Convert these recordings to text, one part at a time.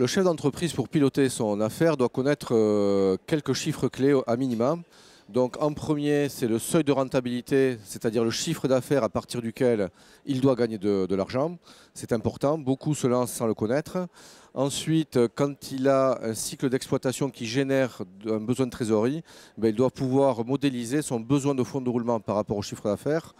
le chef d'entreprise, pour piloter son affaire, doit connaître euh, quelques chiffres clés à minimum. Donc en premier, c'est le seuil de rentabilité, c'est-à-dire le chiffre d'affaires à partir duquel il doit gagner de, l'argent. C'est important, beaucoup se lancent sans le connaître. Ensuite, euh, quand il a un cycle d'exploitation qui génère un besoin de trésorerie, ben, il doit pouvoir modéliser son besoin de fonds de roulement par rapport au chiffre d'affaires.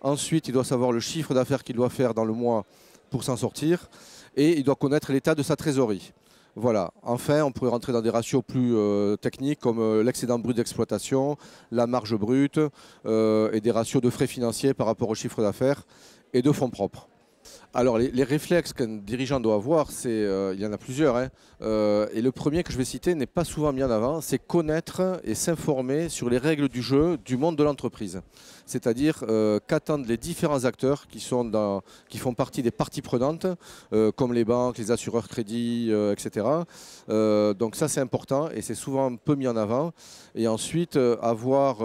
Ensuite, il doit savoir le chiffre d'affaires qu'il doit faire dans le mois pour s'en sortir et il doit connaître l'état de sa trésorerie. Voilà. Enfin, on pourrait rentrer dans des ratios plus euh, techniques comme euh, l'excédent brut d'exploitation, la marge brute euh, et des ratios de frais financiers par rapport au chiffre d'affaires et de fonds propres. Alors, les, réflexes qu'un dirigeant doit avoir, c'est, euh, il y en a plusieurs. Hein. Euh, et le premier que je vais citer n'est pas souvent mis en avant, c'est connaître et s'informer sur les règles du jeu du monde de l'entreprise. C'est-à-dire euh, qu'attendent les différents acteurs qui, sont dans, qui font partie des parties prenantes, comme les banques, les assureurs crédits, etc. donc ça, c'est important et c'est souvent un peu mis en avant. Et ensuite, avoir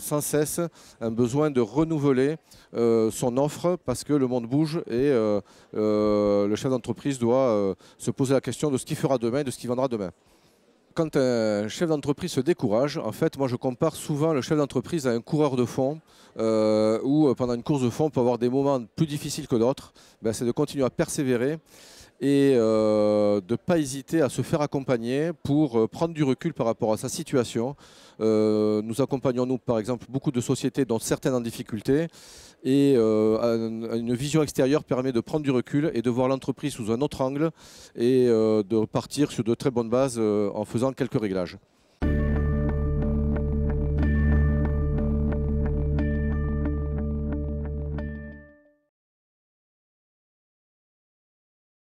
sans cesse un besoin de renouveler son offre parce que le monde bouge et euh, euh, le chef d'entreprise doit euh, se poser la question de ce qu'il fera demain, et de ce qu'il vendra demain quand un chef d'entreprise se décourage, en fait, moi je compare souvent le chef d'entreprise à un coureur de fond, où pendant une course de fond, on peut avoir des moments plus difficiles que d'autres. Ben, c'est de continuer à persévérer et euh, de ne pas hésiter à se faire accompagner pour euh, prendre du recul par rapport à sa situation. Euh, nous accompagnons, nous, par exemple, beaucoup de sociétés dont certaines en difficulté et une vision extérieure permet de prendre du recul et de voir l'entreprise sous un autre angle et de partir sur de très bonnes bases en faisant quelques réglages.